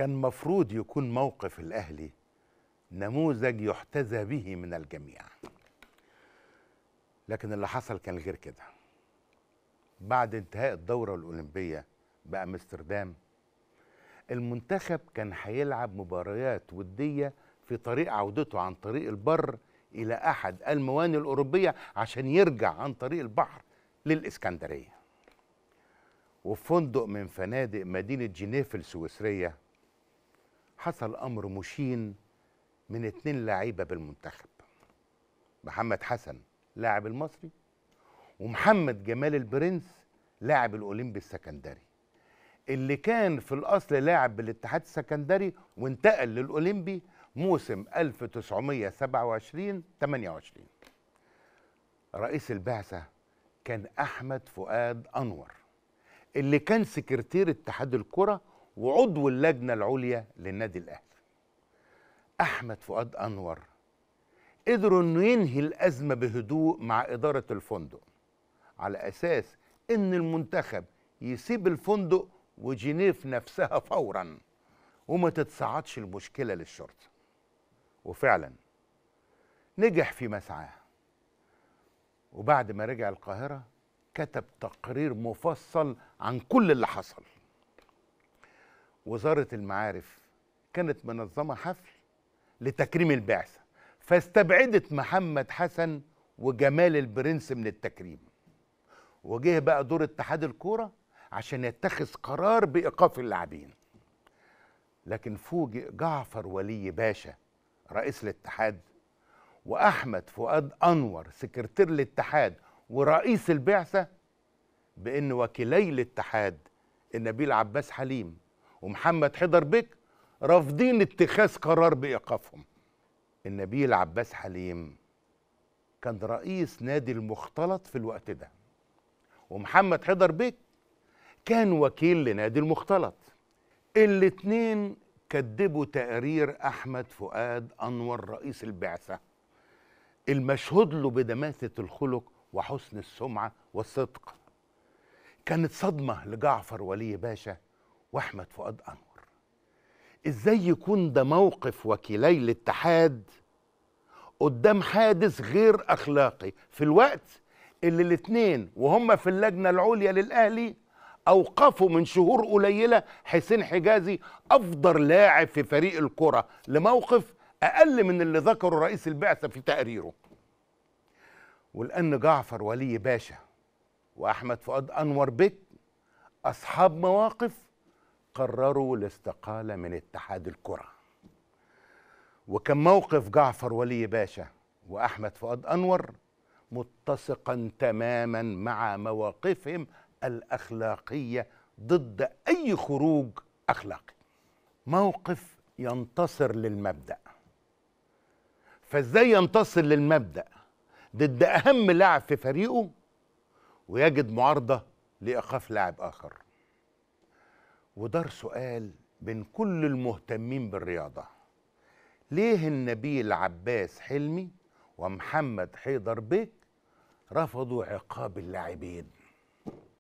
كان مفروض يكون موقف الأهلي نموذج يحتذى به من الجميع لكن اللي حصل كان غير كده بعد انتهاء الدورة الأولمبية بأمستردام المنتخب كان هيلعب مباريات ودية في طريق عودته عن طريق البر إلى أحد الموانئ الأوروبية عشان يرجع عن طريق البحر للإسكندرية وفندق من فنادق مدينة جنيف السويسرية حصل امر مشين من اتنين لعيبه بالمنتخب محمد حسن لاعب المصري ومحمد جمال البرنس لاعب الاولمبي السكندري اللي كان في الاصل لاعب بالاتحاد السكندري وانتقل للاولمبي موسم 1927 28 رئيس البعثه كان احمد فؤاد انور اللي كان سكرتير اتحاد الكره وعضو اللجنة العليا للنادي الأهلي أحمد فؤاد أنور قدروا أنه ينهي الأزمة بهدوء مع إدارة الفندق على أساس أن المنتخب يسيب الفندق وجنيف نفسها فورا وما تتصعدش المشكلة للشرطة وفعلا نجح في مسعاه وبعد ما رجع القاهرة كتب تقرير مفصل عن كل اللي حصل وزاره المعارف كانت منظمه حفل لتكريم البعثه فاستبعدت محمد حسن وجمال البرنس من التكريم وجه بقى دور اتحاد الكوره عشان يتخذ قرار بايقاف اللاعبين لكن فوجئ جعفر ولي باشا رئيس الاتحاد واحمد فؤاد انور سكرتير الاتحاد ورئيس البعثه بان وكيلي الاتحاد النبيل عباس حليم ومحمد حيدر بك رافضين اتخاذ قرار بايقافهم النبيل عباس حليم كان رئيس نادي المختلط في الوقت ده ومحمد حيدر بك كان وكيل لنادي المختلط الاتنين كذبوا تقرير احمد فؤاد انور رئيس البعثه المشهود له بدماثه الخلق وحسن السمعه والصدق كانت صدمه لجعفر ولي باشا واحمد فؤاد انور ازاي يكون ده موقف وكيلي الاتحاد قدام حادث غير اخلاقي في الوقت اللي الاثنين وهم في اللجنه العليا للاهلي اوقفوا من شهور قليله حسين حجازي افضل لاعب في فريق الكره لموقف اقل من اللي ذكره رئيس البعثه في تقريره ولان جعفر ولي باشا واحمد فؤاد انور بك اصحاب مواقف قرروا الاستقالة من اتحاد الكرة وكان موقف جعفر ولي باشا وأحمد فؤاد أنور متسقا تماما مع مواقفهم الأخلاقية ضد أي خروج أخلاقي موقف ينتصر للمبدأ فازاي ينتصر للمبدأ ضد أهم لاعب في فريقه ويجد معارضة لإيقاف لاعب آخر ودار سؤال بين كل المهتمين بالرياضة ليه النبي العباس حلمي ومحمد حيدر بيك رفضوا عقاب اللاعبين